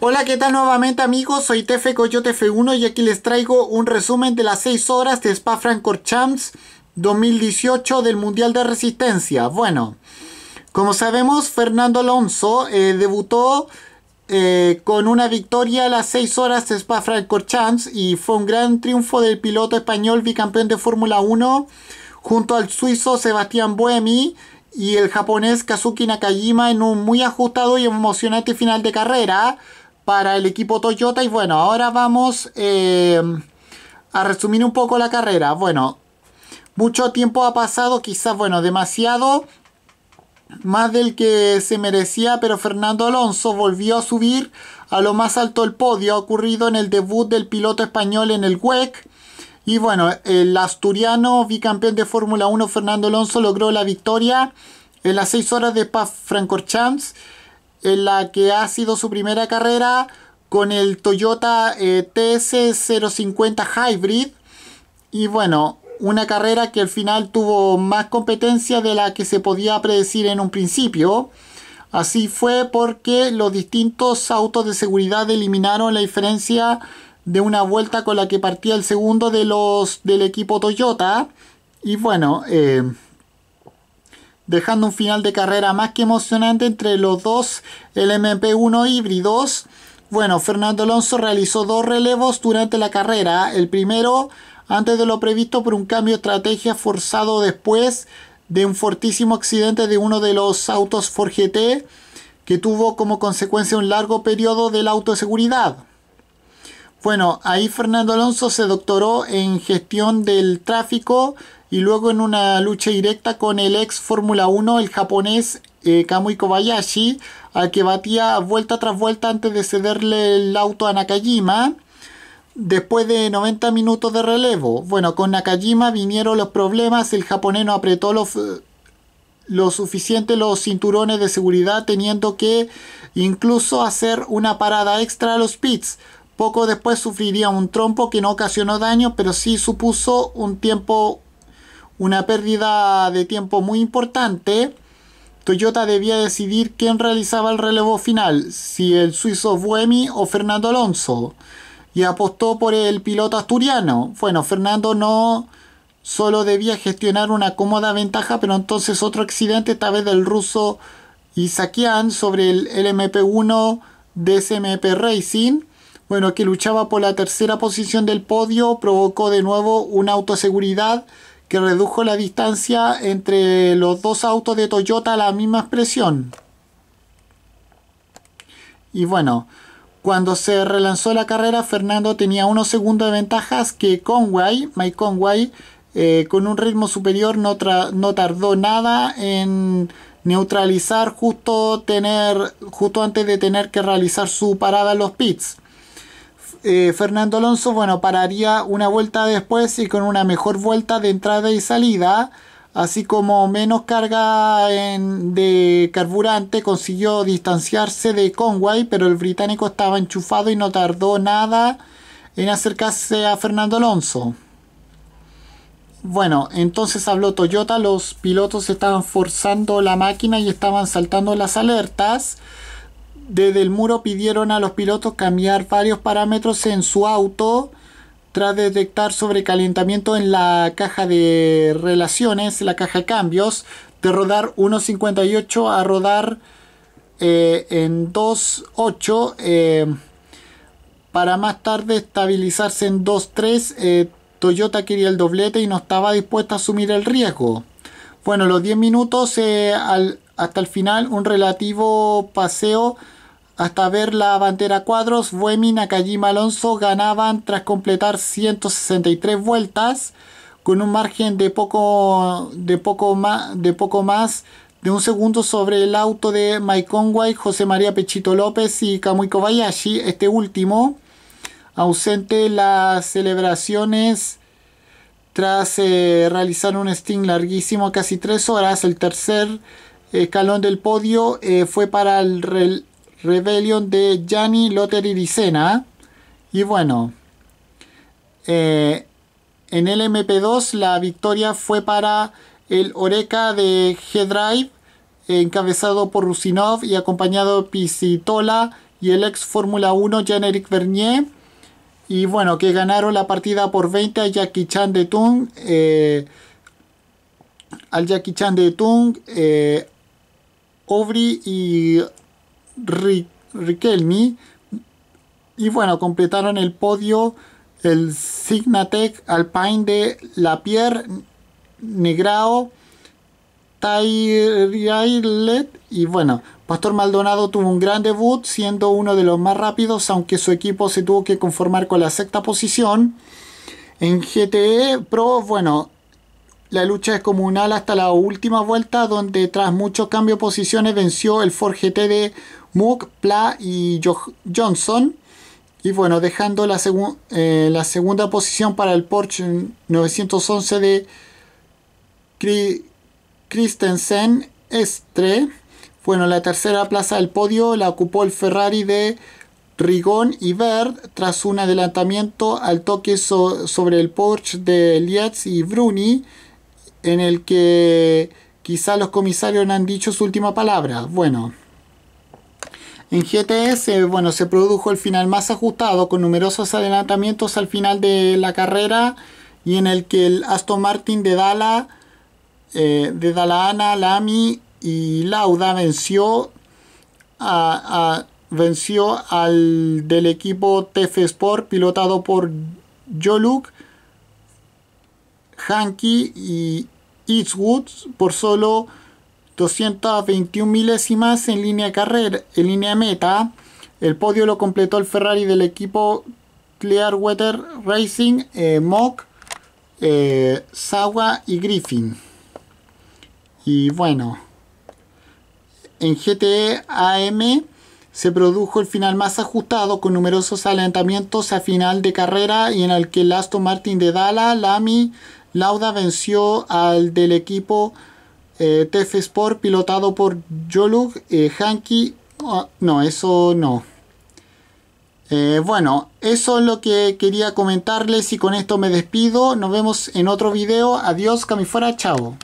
Hola, ¿qué tal nuevamente amigos? Soy Tefe Coyote F1 y aquí les traigo un resumen de las 6 horas de Spa-Francorchamps 2018 del Mundial de Resistencia. Bueno, como sabemos, Fernando Alonso eh, debutó eh, con una victoria a las 6 horas de Spa-Francorchamps y fue un gran triunfo del piloto español bicampeón de Fórmula 1 junto al suizo Sebastián Buemi y el japonés Kazuki Nakajima en un muy ajustado y emocionante final de carrera para el equipo Toyota. Y bueno, ahora vamos eh, a resumir un poco la carrera. Bueno, mucho tiempo ha pasado, quizás, bueno, demasiado, más del que se merecía, pero Fernando Alonso volvió a subir a lo más alto del podio ocurrido en el debut del piloto español en el WEC y bueno, el asturiano bicampeón de Fórmula 1 Fernando Alonso logró la victoria en las 6 horas de Spa-Francorchamps, en la que ha sido su primera carrera con el Toyota eh, TS050 Hybrid. Y bueno, una carrera que al final tuvo más competencia de la que se podía predecir en un principio. Así fue porque los distintos autos de seguridad eliminaron la diferencia de una vuelta con la que partía el segundo de los del equipo Toyota. Y bueno, eh, dejando un final de carrera más que emocionante entre los dos, el MP1 híbridos. Bueno, Fernando Alonso realizó dos relevos durante la carrera. El primero, antes de lo previsto por un cambio de estrategia forzado después de un fortísimo accidente de uno de los autos Ford GT, que tuvo como consecuencia un largo periodo de la autoseguridad. Bueno, ahí Fernando Alonso se doctoró en gestión del tráfico y luego en una lucha directa con el ex Fórmula 1, el japonés eh, Kamui Kobayashi, al que batía vuelta tras vuelta antes de cederle el auto a Nakajima. Después de 90 minutos de relevo, bueno, con Nakajima vinieron los problemas, el japonés no apretó lo suficiente los cinturones de seguridad teniendo que incluso hacer una parada extra a los pits. Poco después sufriría un trompo que no ocasionó daño, pero sí supuso un tiempo, una pérdida de tiempo muy importante. Toyota debía decidir quién realizaba el relevo final, si el suizo Buemi o Fernando Alonso, y apostó por el piloto asturiano. Bueno, Fernando no solo debía gestionar una cómoda ventaja, pero entonces otro accidente, esta vez del ruso Isakian sobre el LMP1 de SMP Racing, bueno, que luchaba por la tercera posición del podio, provocó de nuevo una autoseguridad que redujo la distancia entre los dos autos de Toyota a la misma expresión. Y bueno, cuando se relanzó la carrera, Fernando tenía unos segundos de ventajas que Conway, Mike Conway, eh, con un ritmo superior no, tardó nada en neutralizar justo, tener, justo antes de tener que realizar su parada en los pits. Eh, Fernando Alonso, bueno, pararía una vuelta después y con una mejor vuelta de entrada y salida, así como menos carga de carburante, consiguió distanciarse de Conway, pero el británico estaba enchufado y no tardó nada en acercarse a Fernando Alonso. Bueno, entonces habló Toyota, los pilotos estaban forzando la máquina y estaban saltando las alertas desde el muro pidieron a los pilotos cambiar varios parámetros en su auto tras detectar sobrecalentamiento en la caja de relaciones, la caja de cambios, de rodar 1.58 a rodar eh, en 2.8 eh, para más tarde estabilizarse en 2.3. Eh, Toyota quería el doblete y no estaba dispuesta a asumir el riesgo. Bueno, los 10 minutos hasta el final, un relativo paseo hasta ver la bandera cuadros, Buemi, Nakajima Alonso ganaban tras completar 163 vueltas con un margen de poco, de poco, más, de poco más de un segundo sobre el auto de Mike Conway, José María Pechito López y Kamui Kobayashi, este último ausente las celebraciones tras eh, realizar un sting larguísimo, casi tres horas. El tercer escalón del podio eh, fue para el, Rebellion de Gianni y Dicena. Y bueno, eh, en el MP2 la victoria fue para el Oreca de G-Drive, encabezado por Rusinov y acompañado de Pisitola y el ex Fórmula 1 Jean-Éric Vernier. Y bueno, que ganaron la partida por 20 a Jackie Chan de Tung, al Jackie Chan de Tung, eh, eh, Aubry y Riquelme. Y bueno, completaron el podio el Signatec Alpine de Lapierre Negrao. Tyrailet y bueno, Pastor Maldonado tuvo un gran debut siendo uno de los más rápidos aunque su equipo se tuvo que conformar con la sexta posición. En GTE Pro, bueno, la lucha es comunal hasta la última vuelta donde tras muchos cambios de posiciones venció el Ford GT de Mook, Pla y Johnson. Y bueno, dejando eh, la, segunda posición para el Porsche 911 de Christensen Estre. Bueno, la tercera plaza del podio la ocupó el Ferrari de Rigón y Verd tras un adelantamiento al toque sobre el Porsche de Lietz y Bruni en el que quizá los comisarios no han dicho su última palabra. Bueno. En GTS, bueno, se produjo el final más ajustado con numerosos adelantamientos al final de la carrera y en el que el Aston Martin de Dala, eh, de Ana, Lamy y Lauda venció a, venció al del equipo TF Sport pilotado por Joluk, Hanky y Eastwood por solo 221 milésimas en línea carrera, en línea meta. El podio lo completó el Ferrari del equipo Clearwater Racing, eh, Mock, eh, Sawa y Griffin. Y bueno, en GTE AM se produjo el final más ajustado con numerosos alentamientos a final de carrera y en el que el Aston Martin de Dala, Lamy, Lauda venció al del equipo eh, TF Sport pilotado por Jolug, eh, Hanky. no, eso no. Eh, bueno, eso es lo que quería comentarles y con esto me despido. Nos vemos en otro video. Adiós, Camifora, chao.